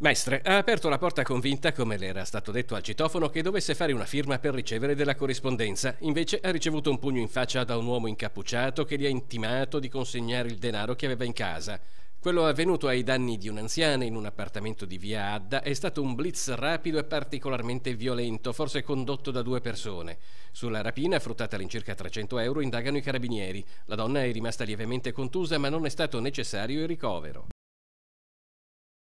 Maestre ha aperto la porta convinta, come le era stato detto al citofono, che dovesse fare una firma per ricevere della corrispondenza. Invece ha ricevuto un pugno in faccia da un uomo incappucciato che gli ha intimato di consegnare il denaro che aveva in casa. Quello avvenuto ai danni di un'anziana in un appartamento di via Adda è stato un blitz rapido e particolarmente violento, forse condotto da due persone. Sulla rapina, fruttata all'incirca 300 euro, indagano i carabinieri. La donna è rimasta lievemente contusa, ma non è stato necessario il ricovero.